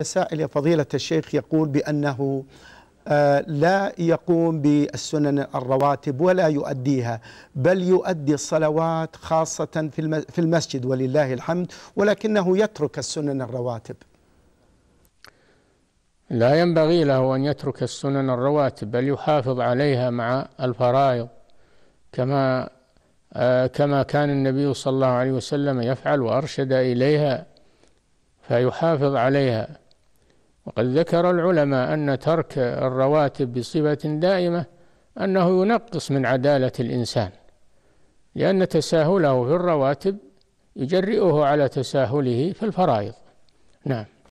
السائل يا فضيلة الشيخ يقول بأنه آه، لا يقوم بالسنن الرواتب ولا يؤديها بل يؤدي الصلوات خاصة في المسجد ولله الحمد ولكنه يترك السنن الرواتب لا ينبغي له أن يترك السنن الرواتب بل يحافظ عليها مع الفرائض كما آه، كما كان النبي صلى الله عليه وسلم يفعل وأرشد إليها فيحافظ عليها وقد ذكر العلماء أن ترك الرواتب بصفة دائمة أنه ينقص من عدالة الإنسان لأن تساهله في الرواتب يجرئه على تساهله في الفرائض نعم